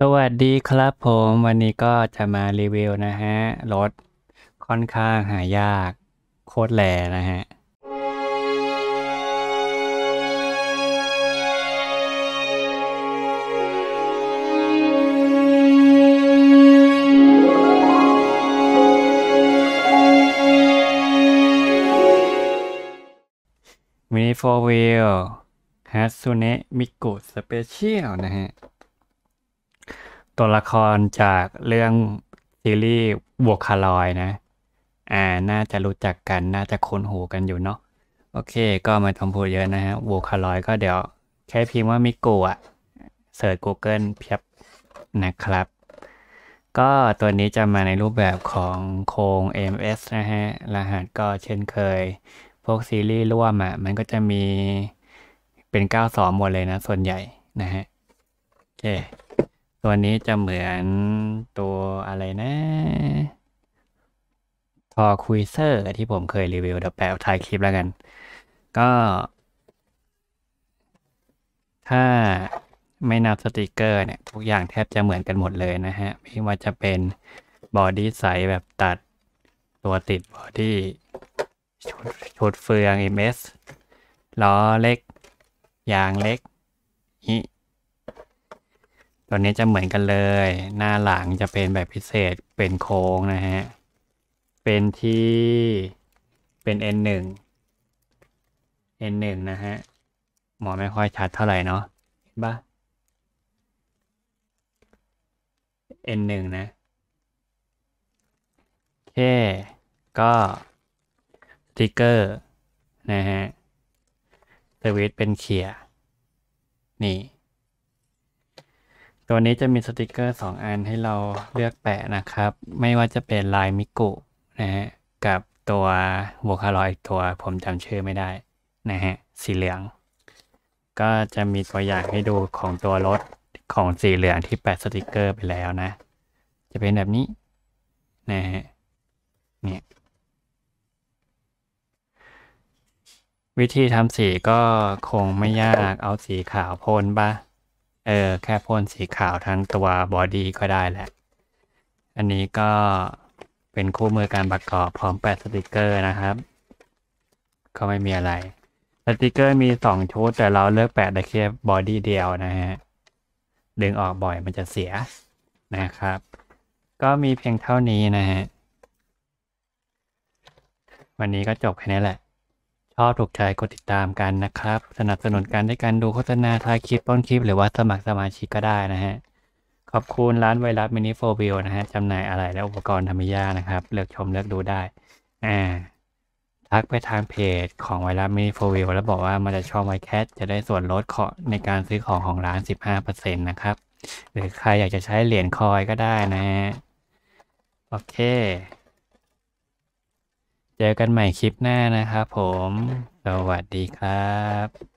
สวัสดีครับผม วันนี้ก็จะมารีวิวนะฮะ รถค่อนข้างหายากโคตรแหลนะฮะมินิโฟร์วิลฮัตสุเนะมิกุสเปเชียลนะฮะตัวละครจากเรื่องซีรีส์บวกคารอยนะ อ่าน่าจะรู้จักกันน่าจะคุ้นหูกันอยู่เนาะโอเค ก็ไม่ต้องพูดเยอะนะฮะบวกคารอยก็เดี๋ยว แค่พิมพ์ว่ามิโกะเสิร์ช Google เพียบนะครับ ก็ตัวนี้จะมาในรูปแบบของโครง MS นะฮะ รหัสก็เช่นเคย พวกซีรีส์ร่วมอะ่ะมันก็จะมีเป็น 92 หมดเลยนะ ส่วนใหญ่นะฮะโอเคตัวนี้จะเหมือนตัวอะไรนะทอคุยเซอร์ที่ผมเคยรีวิวเดี๋ยวแปะท้ายคลิปแล้วกัน ก็ ถ้าไม่นับสติกเกอร์เนี่ย ทุกอย่างแทบจะเหมือนกันหมดเลยนะฮะไม่ว่าจะเป็น บอดี้ไซส์แบบตัดตัวติดบอดี้ชุดเฟือง MS ล้อเล็กยางเล็กีตัวนี้จะเหมือนกันเลยหน้าหลังจะเป็นแบบพิเศษเป็นโค้งนะฮะ เป็นที่เป็น n 1 n 1นะฮะ หมอไม่ค่อยชัดเท่าไหร่เนาะเห็นปะ n 1นะ โอเค ก็สติ๊กเกอร์ นะฮะสวิตเป็นเขียนี่ตัวนี้จะมีสติกเกอร์ 2 อันให้เราเลือกแปะนะครับ ไม่ว่าจะเป็นลายมิกุนะฮะ กับตัวโวคารอยอีกตัวผมจำชื่อไม่ได้ นะฮะ สีเหลือง ก็จะมีตัวอย่างให้ดูของตัวรถ ของสีเหลืองที่แปะสติกเกอร์ไปแล้วนะ จะเป็นแบบนี้ นะฮะเนี่ยวิธีทำสีก็คงไม่ยากเอาสีขาวพ่นปะเออแค่พ่นสีขาวทั้งตัวบอดี้ก็ได้แหละ อันนี้ก็เป็นคู่มือการประกอบพร้อมแปดสติกเกอร์นะครับ ก็ไม่มีอะไร สติกเกอร์มีสองชุด แต่เราเลือกแปดได้แค่บอดี้เดียวนะฮะดึงออกบ่อยมันจะเสียนะครับ ก็มีเพียงเท่านี้นะฮะวันนี้ก็จบแค่นี้แหละชอบถูกใจกดติดตามกันนะครับ สนับสนุนกันด้วยการดูโฆษณาท้ายคลิปต้นคลิป หรือว่าสมัครสมาชิกก็ได้นะฮะขอบคุณร้านไวรัสมินิโฟบิลนะฮะจำหน่ายอะไรและอุปกรณ์ธรรมยานะครับ เลือกชมเลือกดูได้อ่าทักไปทางเพจของไวรัสมินิโฟบิลแล้วบอกว่ามันจะช่องไวแคทจะได้ส่วนลดขอในการซื้อของของร้าน 15%นะครับหรือใครอยากจะใช้เหรียญคอยก็ได้นะฮะโอเคเจอกันใหม่คลิปหน้านะครับผม สวัสดีครับ